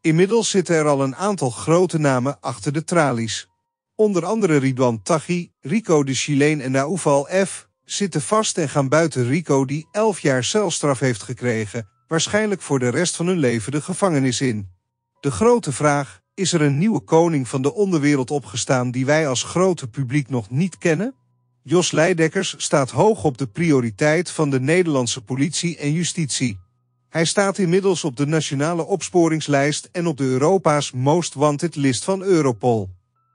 Inmiddels zitten er al een aantal grote namen achter de tralies. Onder andere Ridwan Taghi, Rico de Chileen en Naoufal F. zitten vast en gaan buiten Rico die elf jaar celstraf heeft gekregen, waarschijnlijk voor de rest van hun leven de gevangenis in. De grote vraag, is er een nieuwe koning van de onderwereld opgestaan die wij als grote publiek nog niet kennen? Jos Leidekkers staat hoog op de prioriteit van de Nederlandse politie en justitie. Hij staat inmiddels op de nationale opsporingslijst en op de Europa's Most Wanted list van Europol.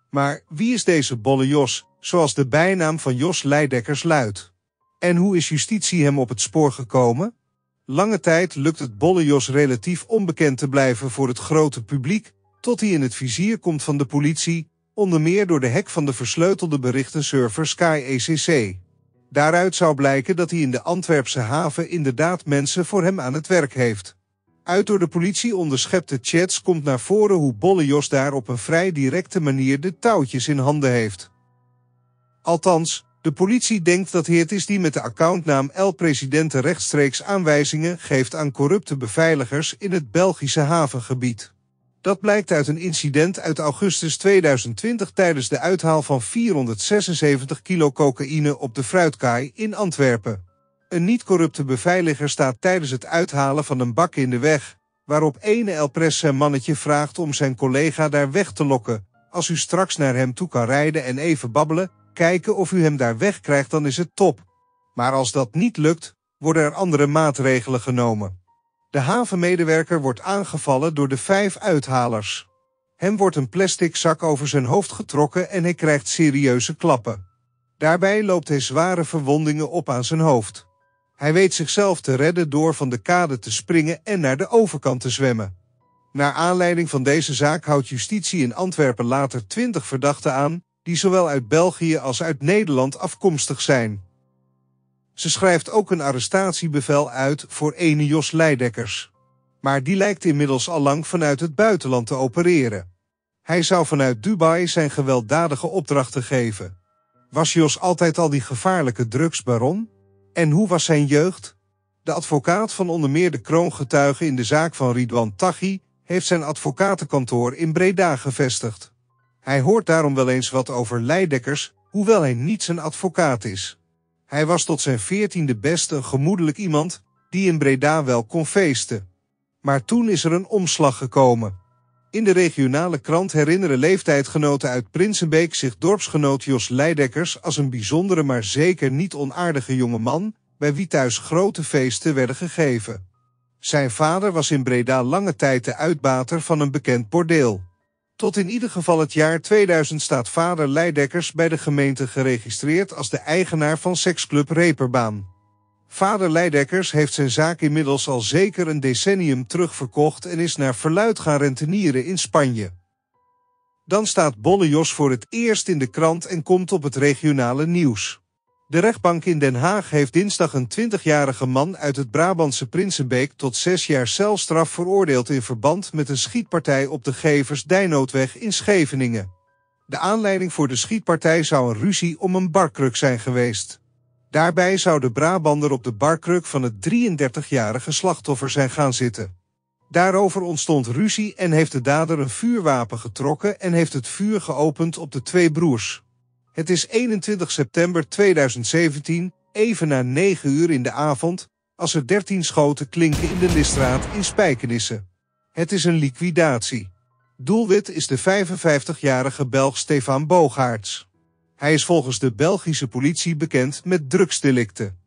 Maar wie is deze bolle Jos, zoals de bijnaam van Jos Leidekkers luidt? En hoe is justitie hem op het spoor gekomen? Lange tijd lukt het bolle Jos relatief onbekend te blijven voor het grote publiek, tot hij in het vizier komt van de politie, onder meer door de hek van de versleutelde berichtenserver Sky ECC. Daaruit zou blijken dat hij in de Antwerpse haven inderdaad mensen voor hem aan het werk heeft. Uit door de politie onderschepte chats komt naar voren hoe Bollejos daar op een vrij directe manier de touwtjes in handen heeft. Althans, de politie denkt dat hij het is die met de accountnaam El Presidente rechtstreeks aanwijzingen geeft aan corrupte beveiligers in het Belgische havengebied. Dat blijkt uit een incident uit augustus 2020 tijdens de uithaal van 476 kilo cocaïne op de fruitkaai in Antwerpen. Een niet-corrupte beveiliger staat tijdens het uithalen van een bak in de weg, waarop ene El zijn mannetje vraagt om zijn collega daar weg te lokken. Als u straks naar hem toe kan rijden en even babbelen, kijken of u hem daar wegkrijgt dan is het top. Maar als dat niet lukt, worden er andere maatregelen genomen. De havenmedewerker wordt aangevallen door de vijf uithalers. Hem wordt een plastic zak over zijn hoofd getrokken en hij krijgt serieuze klappen. Daarbij loopt hij zware verwondingen op aan zijn hoofd. Hij weet zichzelf te redden door van de kade te springen en naar de overkant te zwemmen. Naar aanleiding van deze zaak houdt justitie in Antwerpen later twintig verdachten aan, die zowel uit België als uit Nederland afkomstig zijn. Ze schrijft ook een arrestatiebevel uit voor ene Jos Leidekkers. Maar die lijkt inmiddels al lang vanuit het buitenland te opereren. Hij zou vanuit Dubai zijn gewelddadige opdrachten geven. Was Jos altijd al die gevaarlijke drugsbaron? En hoe was zijn jeugd? De advocaat van onder meer de kroongetuigen in de zaak van Ridwan Taghi heeft zijn advocatenkantoor in Breda gevestigd. Hij hoort daarom wel eens wat over Leidekkers, hoewel hij niet zijn advocaat is. Hij was tot zijn veertiende beste gemoedelijk iemand die in Breda wel kon feesten. Maar toen is er een omslag gekomen. In de regionale krant herinneren leeftijdgenoten uit Prinsenbeek zich dorpsgenoot Jos Leidekkers als een bijzondere maar zeker niet onaardige jonge man, bij wie thuis grote feesten werden gegeven. Zijn vader was in Breda lange tijd de uitbater van een bekend bordeel. Tot in ieder geval het jaar 2000 staat vader Leidekkers bij de gemeente geregistreerd als de eigenaar van seksclub Reperbaan. Vader Leidekkers heeft zijn zaak inmiddels al zeker een decennium terugverkocht en is naar verluid gaan rentenieren in Spanje. Dan staat Bolle Jos voor het eerst in de krant en komt op het regionale nieuws. De rechtbank in Den Haag heeft dinsdag een 20-jarige man uit het Brabantse Prinsenbeek tot zes jaar celstraf veroordeeld in verband met een schietpartij op de Gevers Dijnoodweg in Scheveningen. De aanleiding voor de schietpartij zou een ruzie om een barkruk zijn geweest. Daarbij zou de Brabander op de barkruk van het 33-jarige slachtoffer zijn gaan zitten. Daarover ontstond ruzie en heeft de dader een vuurwapen getrokken en heeft het vuur geopend op de twee broers. Het is 21 september 2017, even na 9 uur in de avond, als er 13 schoten klinken in de Listraat in spijkenissen. Het is een liquidatie. Doelwit is de 55-jarige Belg Stefan Boogaerts. Hij is volgens de Belgische politie bekend met drugsdelicten.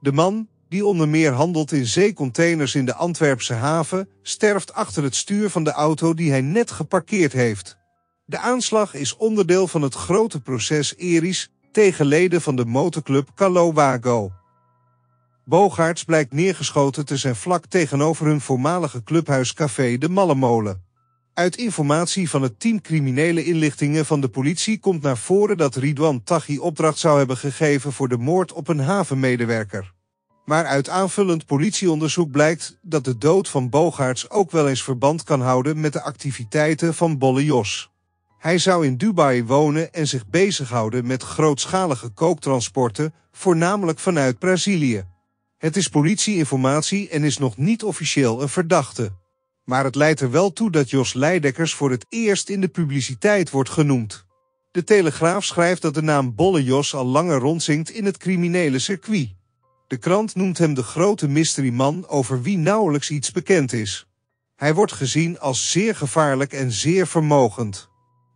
De man, die onder meer handelt in zeecontainers in de Antwerpse haven, sterft achter het stuur van de auto die hij net geparkeerd heeft. De aanslag is onderdeel van het grote proces Eris tegen leden van de motorclub Calowago. Bogaerts blijkt neergeschoten te zijn vlak tegenover hun voormalige clubhuiscafé De Mallemolen. Uit informatie van het team criminele inlichtingen van de politie komt naar voren dat Ridwan Taghi opdracht zou hebben gegeven voor de moord op een havenmedewerker. Maar uit aanvullend politieonderzoek blijkt dat de dood van Bogaerts ook wel eens verband kan houden met de activiteiten van Bolle Jos. Hij zou in Dubai wonen en zich bezighouden met grootschalige kooktransporten, voornamelijk vanuit Brazilië. Het is politieinformatie en is nog niet officieel een verdachte. Maar het leidt er wel toe dat Jos Leidekkers voor het eerst in de publiciteit wordt genoemd. De Telegraaf schrijft dat de naam Bolle Jos al langer rondzinkt in het criminele circuit. De krant noemt hem de grote mysteryman over wie nauwelijks iets bekend is. Hij wordt gezien als zeer gevaarlijk en zeer vermogend.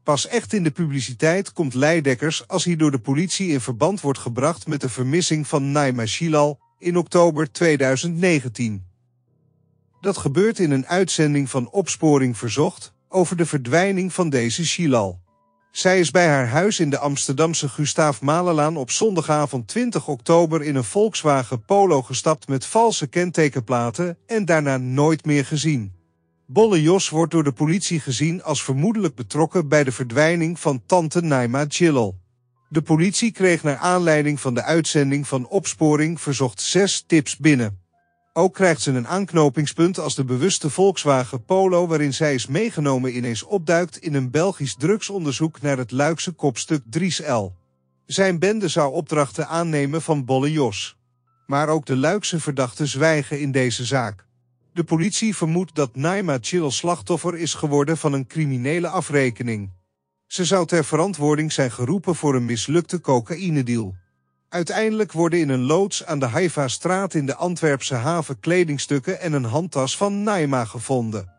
Pas echt in de publiciteit komt Leidekkers als hij door de politie in verband wordt gebracht met de vermissing van Naima Shilal in oktober 2019. Dat gebeurt in een uitzending van Opsporing Verzocht over de verdwijning van deze Shilal. Zij is bij haar huis in de Amsterdamse Gustaaf Malelaan op zondagavond 20 oktober in een Volkswagen Polo gestapt met valse kentekenplaten en daarna nooit meer gezien. Bolle Jos wordt door de politie gezien als vermoedelijk betrokken bij de verdwijning van tante Naima Chillel. De politie kreeg naar aanleiding van de uitzending van Opsporing Verzocht zes tips binnen. Ook krijgt ze een aanknopingspunt als de bewuste Volkswagen Polo waarin zij is meegenomen ineens opduikt in een Belgisch drugsonderzoek naar het Luikse kopstuk Dries L. Zijn bende zou opdrachten aannemen van Bolle Jos. Maar ook de Luikse verdachten zwijgen in deze zaak. De politie vermoedt dat Naima Chill slachtoffer is geworden van een criminele afrekening. Ze zou ter verantwoording zijn geroepen voor een mislukte cocaïnedeal. Uiteindelijk worden in een loods aan de Haifa-straat in de Antwerpse haven kledingstukken en een handtas van Naima gevonden.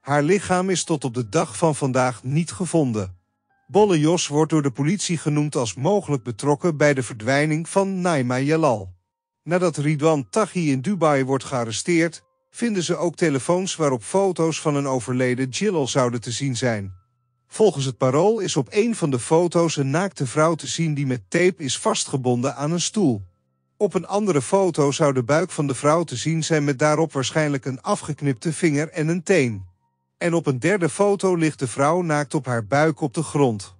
Haar lichaam is tot op de dag van vandaag niet gevonden. Bolle Jos wordt door de politie genoemd als mogelijk betrokken bij de verdwijning van Naima Jalal. Nadat Ridwan Taghi in Dubai wordt gearresteerd, vinden ze ook telefoons waarop foto's van een overleden Jillal zouden te zien zijn. Volgens het parool is op een van de foto's een naakte vrouw te zien die met tape is vastgebonden aan een stoel. Op een andere foto zou de buik van de vrouw te zien zijn met daarop waarschijnlijk een afgeknipte vinger en een teen. En op een derde foto ligt de vrouw naakt op haar buik op de grond.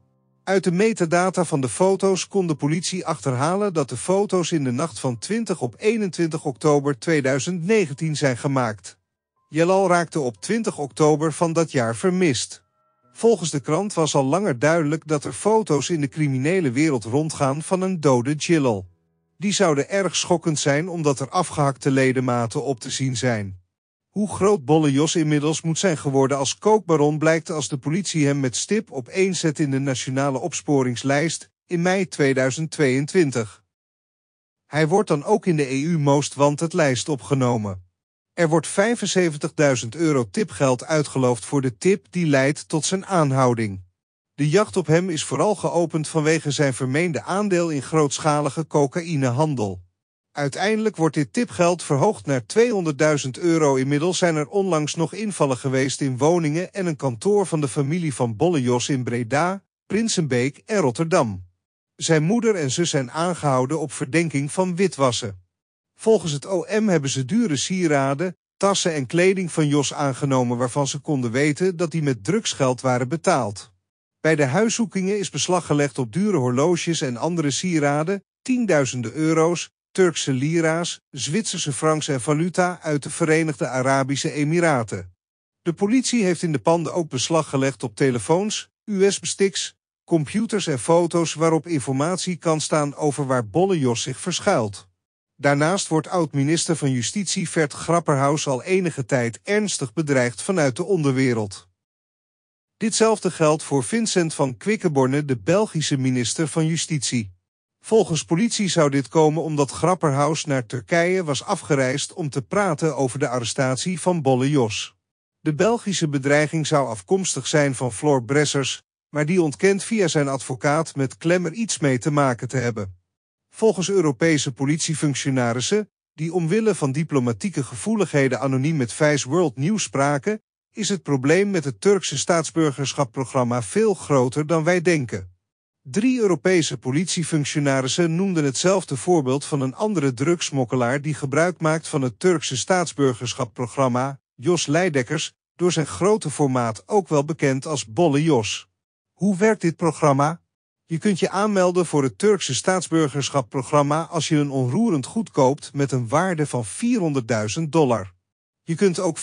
Uit de metadata van de foto's kon de politie achterhalen dat de foto's in de nacht van 20 op 21 oktober 2019 zijn gemaakt. Jalal raakte op 20 oktober van dat jaar vermist. Volgens de krant was al langer duidelijk dat er foto's in de criminele wereld rondgaan van een dode Jalal. Die zouden erg schokkend zijn omdat er afgehakte ledematen op te zien zijn. Hoe groot Bolle Jos inmiddels moet zijn geworden als kookbaron blijkt als de politie hem met stip op één zet in de nationale opsporingslijst in mei 2022. Hij wordt dan ook in de EU Most Wanted lijst opgenomen. Er wordt 75.000 euro tipgeld uitgeloofd voor de tip die leidt tot zijn aanhouding. De jacht op hem is vooral geopend vanwege zijn vermeende aandeel in grootschalige cocaïnehandel. Uiteindelijk wordt dit tipgeld verhoogd naar 200.000 euro. Inmiddels zijn er onlangs nog invallen geweest in woningen en een kantoor van de familie van Bollejos in Breda, Prinsenbeek en Rotterdam. Zijn moeder en zus zijn aangehouden op verdenking van witwassen. Volgens het OM hebben ze dure sieraden, tassen en kleding van Jos aangenomen waarvan ze konden weten dat die met drugsgeld waren betaald. Bij de huiszoekingen is beslag gelegd op dure horloges en andere sieraden, tienduizenden euro's, Turkse lira's, Zwitserse francs en valuta uit de Verenigde Arabische Emiraten. De politie heeft in de panden ook beslag gelegd op telefoons, USB-sticks, computers en foto's waarop informatie kan staan over waar Bollejos zich verschuilt. Daarnaast wordt oud-minister van Justitie Vert Grapperhaus al enige tijd ernstig bedreigd vanuit de onderwereld. Ditzelfde geldt voor Vincent van Quickenborne, de Belgische minister van Justitie. Volgens politie zou dit komen omdat Grapperhaus naar Turkije was afgereisd om te praten over de arrestatie van Bolle Jos. De Belgische bedreiging zou afkomstig zijn van Floor Bressers, maar die ontkent via zijn advocaat met Klemmer iets mee te maken te hebben. Volgens Europese politiefunctionarissen, die omwille van diplomatieke gevoeligheden anoniem met Vice World News spraken, is het probleem met het Turkse staatsburgerschapprogramma veel groter dan wij denken. Drie Europese politiefunctionarissen noemden hetzelfde voorbeeld van een andere drugsmokkelaar die gebruik maakt van het Turkse staatsburgerschapprogramma, Jos Leidekkers, door zijn grote formaat ook wel bekend als Bolle Jos. Hoe werkt dit programma? Je kunt je aanmelden voor het Turkse staatsburgerschapprogramma als je een onroerend goed koopt met een waarde van 400.000 dollar. Je kunt ook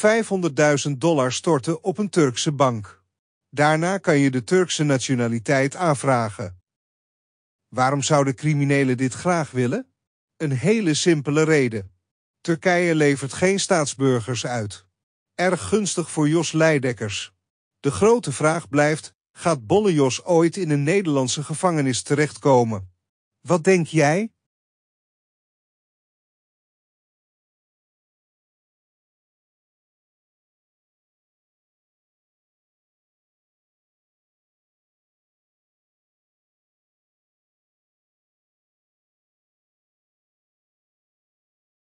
500.000 dollar storten op een Turkse bank. Daarna kan je de Turkse nationaliteit aanvragen. Waarom zouden criminelen dit graag willen? Een hele simpele reden. Turkije levert geen staatsburgers uit. Erg gunstig voor Jos Leidekkers. De grote vraag blijft, gaat Bolle Jos ooit in een Nederlandse gevangenis terechtkomen? Wat denk jij?